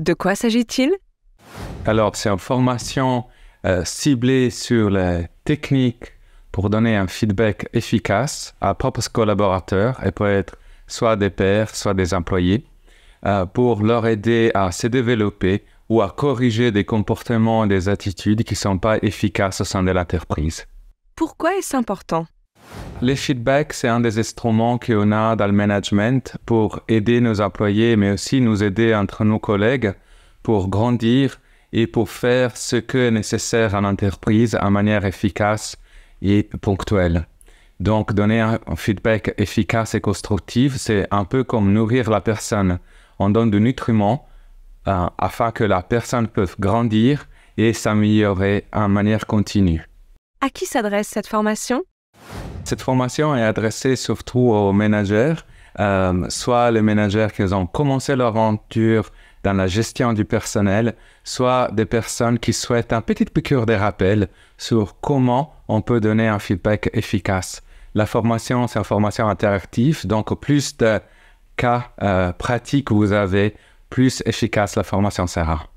De quoi s'agit-il Alors, c'est une formation euh, ciblée sur les techniques pour donner un feedback efficace à propres collaborateurs et peut être soit des pairs, soit des employés, euh, pour leur aider à se développer ou à corriger des comportements et des attitudes qui ne sont pas efficaces au sein de l'entreprise. Pourquoi est-ce important les feedbacks, c'est un des instruments qu'on a dans le management pour aider nos employés, mais aussi nous aider entre nos collègues pour grandir et pour faire ce qui est nécessaire à l'entreprise en manière efficace et ponctuelle. Donc, donner un feedback efficace et constructif, c'est un peu comme nourrir la personne. On donne du nutriment euh, afin que la personne puisse grandir et s'améliorer en manière continue. À qui s'adresse cette formation cette formation est adressée surtout aux ménagères, euh, soit les ménagères qui ont commencé leur aventure dans la gestion du personnel, soit des personnes qui souhaitent un petit piqûre de rappel sur comment on peut donner un feedback efficace. La formation, c'est une formation interactive, donc plus de cas euh, pratiques vous avez, plus efficace la formation sera.